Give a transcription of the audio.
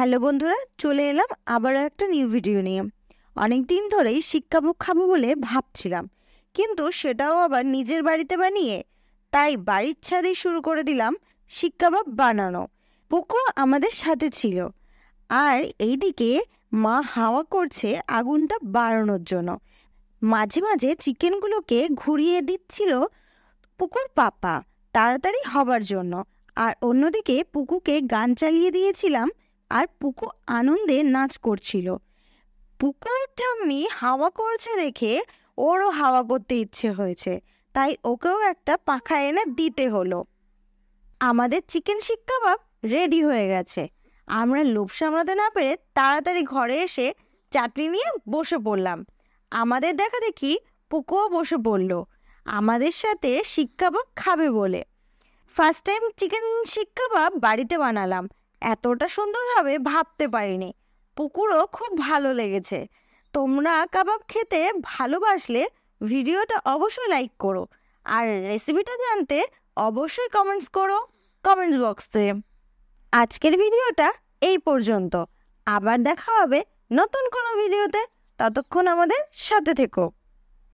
hello বন্ধুরা চলে এলাম আবারও একটা নিউ ভিডিও নিয়ে অনেক দিন ধরেই শিক্ষাভোগ খাবো বলে ভাবছিলাম কিন্তু সেটাও আবার নিজের বাড়িতে বানিয়ে তাই বাড়ির ছাদেই শুরু করে দিলাম শিক্ষাভাব বানানো পোকো আমাদের সাথে ছিল আর এইদিকে মা হাওয়া করছে আগুনটা বাড়ানোর জন্য মাঝে মাঝে চিকেনগুলোকে ঘুরিয়ে দিচ্ছিল পুকুর পাপা তাড়াতাড়ি হবার জন্য আর অন্যদিকে পুকুকে গান চালিয়ে দিয়েছিলাম আর পুকু আনন্দে নাচ করছিল একটা ঠাম্মি হাওয়া করছে দেখে ওরও হাওয়া করতে ইচ্ছে হয়েছে তাই ওকেও একটা পাখা এনে দিতে হলো আমাদের চিকেন শিক কাবাব রেডি হয়ে গেছে আমরা লোভ সামলাতে না পেরে তাড়াতাড়ি ঘরে এসে চাটনি নিয়ে বসে পড়লাম আমাদের দেখা দেখি পুকুও বসে পড়ল আমাদের সাথে শিক খাবে বলে ফার্স্ট টাইম চিকেন শিক বাড়িতে বানালাম এতটা সুন্দর হবে ভাবতে পারিনি পুকুরও খুব ভালো লেগেছে তোমরা কাবাব খেতে ভালোবাসলে ভিডিওটা অবশ্যই লাইক করো আর রেসিপিটা জানতে অবশ্যই কমেন্টস করো কমেন্টস বক্সে আজকের ভিডিওটা এই পর্যন্ত আবার দেখা হবে নতুন কোনো ভিডিওতে ততক্ষণ আমাদের সাথে থেকো